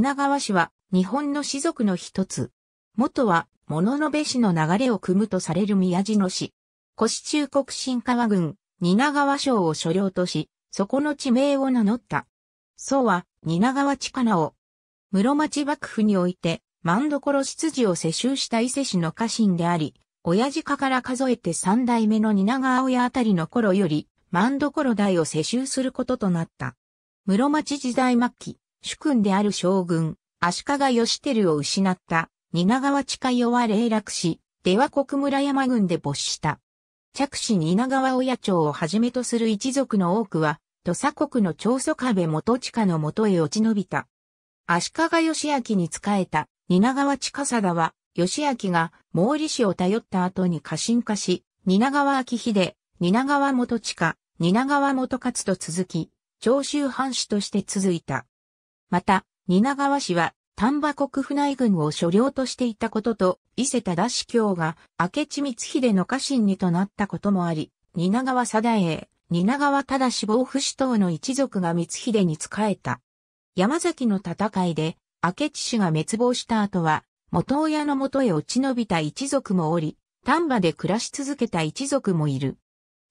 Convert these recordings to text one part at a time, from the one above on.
蜷川氏は日本の氏族の一つ。元は物の部氏の流れを組むとされる宮地の氏。古市中国新川郡、蜷川省を所領とし、そこの地名を名乗った。宋は、蜷川なを、室町幕府において、万所執事を世襲した伊勢氏の家臣であり、親父家から数えて三代目の蜷川親あたりの頃より、万所代を世襲することとなった。室町時代末期、主君である将軍、足利義輝を失った、蜷川近代は霊落し、出羽国村山軍で没した。着手蜷川親長をはじめとする一族の多くは、土佐国の長祖壁元親の元へ落ち延びた。足利義明に仕えた蜷川近貞は、義明が毛利氏を頼った後に過信化し、蜷川明秀、蜷川元近、蜷川元勝と続き、長州藩士として続いた。また、蜷川氏は丹波国府内軍を所領としていたことと、伊勢忠司教が明智光秀の家臣にとなったこともあり、蜷川貞栄、蜷川忠志防府氏等の一族が光秀に仕えた。山崎の戦いで、明智氏が滅亡した後は、元親の元へ落ち延びた一族もおり、丹波で暮らし続けた一族もいる。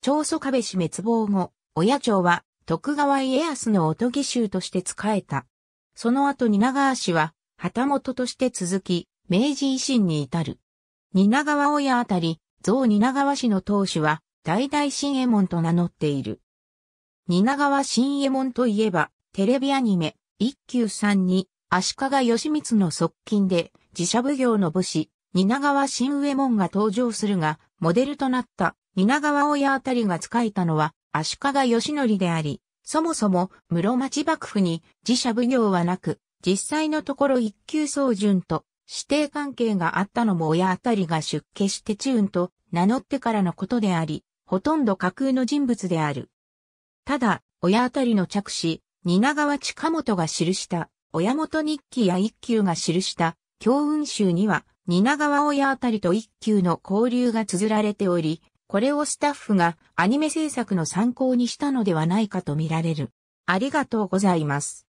長祖壁氏滅亡後、親長は徳川家康のおとぎ衆として仕えた。その後蜷川氏は、旗本として続き、明治維新に至る。蜷川親あたり、像蜷川氏の当主は、代々新右衛門と名乗っている。蜷川新右衛門といえば、テレビアニメ、一休さんに、足利義満の側近で、自社奉行の武士、蜷川新右衛門が登場するが、モデルとなった蜷川親あたりが仕えたのは、足利義則であり、そもそも室町幕府に自社奉行はなく、実際のところ一級総順と指定関係があったのも親あたりが出家してチューンと名乗ってからのことであり、ほとんど架空の人物である。ただ、親あたりの着手、蜷川近本が記した、親元日記や一級が記した、教運集には、蜷川親あたりと一級の交流が綴られており、これをスタッフがアニメ制作の参考にしたのではないかとみられる。ありがとうございます。